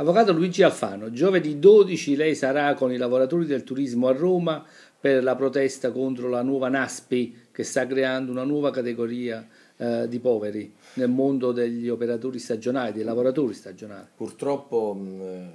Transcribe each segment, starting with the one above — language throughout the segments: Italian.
Avvocato Luigi Alfano, giovedì 12 lei sarà con i lavoratori del turismo a Roma per la protesta contro la nuova NASPI che sta creando una nuova categoria eh, di poveri nel mondo degli operatori stagionali, dei lavoratori stagionali. Purtroppo mh, mm, eh,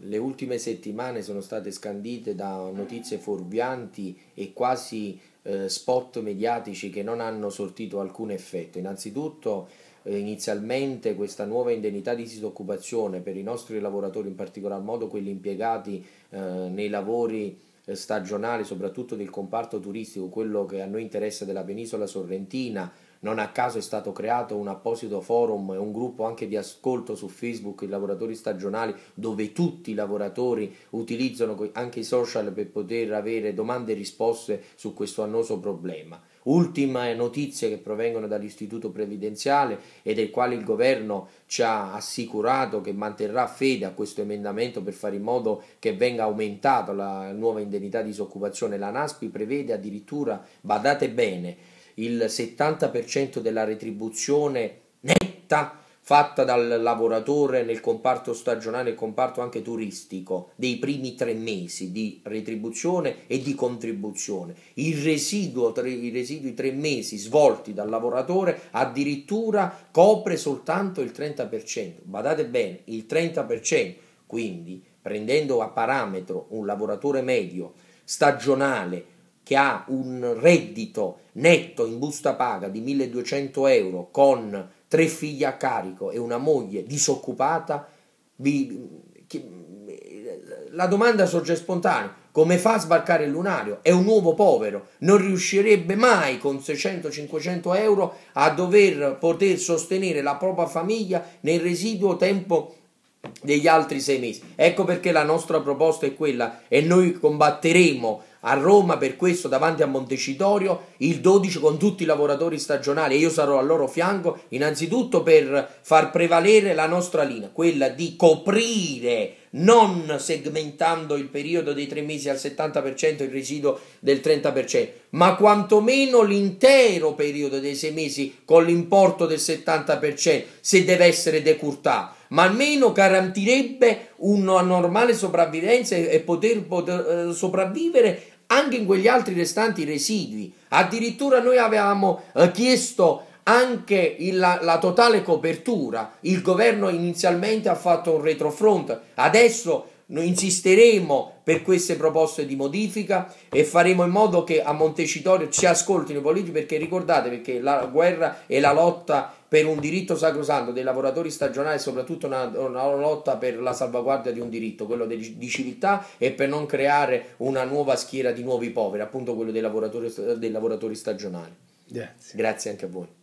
le ultime settimane sono state scandite da notizie fuorvianti e quasi eh, spot mediatici che non hanno sortito alcun effetto. Innanzitutto eh, inizialmente questa nuova indennità di disoccupazione per i nostri lavoratori, in particolar modo quelli impiegati eh, nei lavori eh, stagionali, soprattutto del comparto turistico, quello che a noi interessa della penisola sorrentina. Non a caso è stato creato un apposito forum e un gruppo anche di ascolto su Facebook, i lavoratori stagionali, dove tutti i lavoratori utilizzano anche i social per poter avere domande e risposte su questo annoso problema. Ultime notizie che provengono dall'istituto previdenziale e del quale il governo ci ha assicurato che manterrà fede a questo emendamento per fare in modo che venga aumentata la nuova indennità di disoccupazione. La NASPI prevede addirittura, badate bene, il 70% della retribuzione netta fatta dal lavoratore nel comparto stagionale e comparto anche turistico dei primi tre mesi di retribuzione e di contribuzione. Il residuo, tre, I residui tre mesi svolti dal lavoratore addirittura copre soltanto il 30%. Badate bene, il 30%. Quindi prendendo a parametro un lavoratore medio stagionale che ha un reddito netto in busta paga di 1200 euro con tre figli a carico e una moglie disoccupata, vi, chi, la domanda sorge spontanea. Come fa a sbarcare il lunario? È un uomo povero, non riuscirebbe mai con 600-500 euro a dover poter sostenere la propria famiglia nel residuo tempo degli altri sei mesi. Ecco perché la nostra proposta è quella e noi combatteremo a Roma per questo davanti a Montecitorio il 12 con tutti i lavoratori stagionali e io sarò al loro fianco innanzitutto per far prevalere la nostra linea, quella di coprire non segmentando il periodo dei tre mesi al 70% il residuo del 30%, ma quantomeno l'intero periodo dei sei mesi con l'importo del 70% se deve essere decurtato ma almeno garantirebbe una normale sopravvivenza e poter, poter eh, sopravvivere anche in quegli altri restanti residui. Addirittura noi avevamo eh, chiesto anche il, la, la, totale copertura. Il governo inizialmente ha fatto un retrofront, adesso noi insisteremo per queste proposte di modifica e faremo in modo che a Montecitorio ci ascoltino i politici perché ricordatevi che la guerra e la lotta per un diritto sacrosanto dei lavoratori stagionali è soprattutto una, una, lotta per la salvaguardia di un diritto, quello de, di civiltà e per non creare una nuova schiera di nuovi poveri, appunto quello dei lavoratori, dei lavoratori stagionali. Grazie. Grazie anche a voi.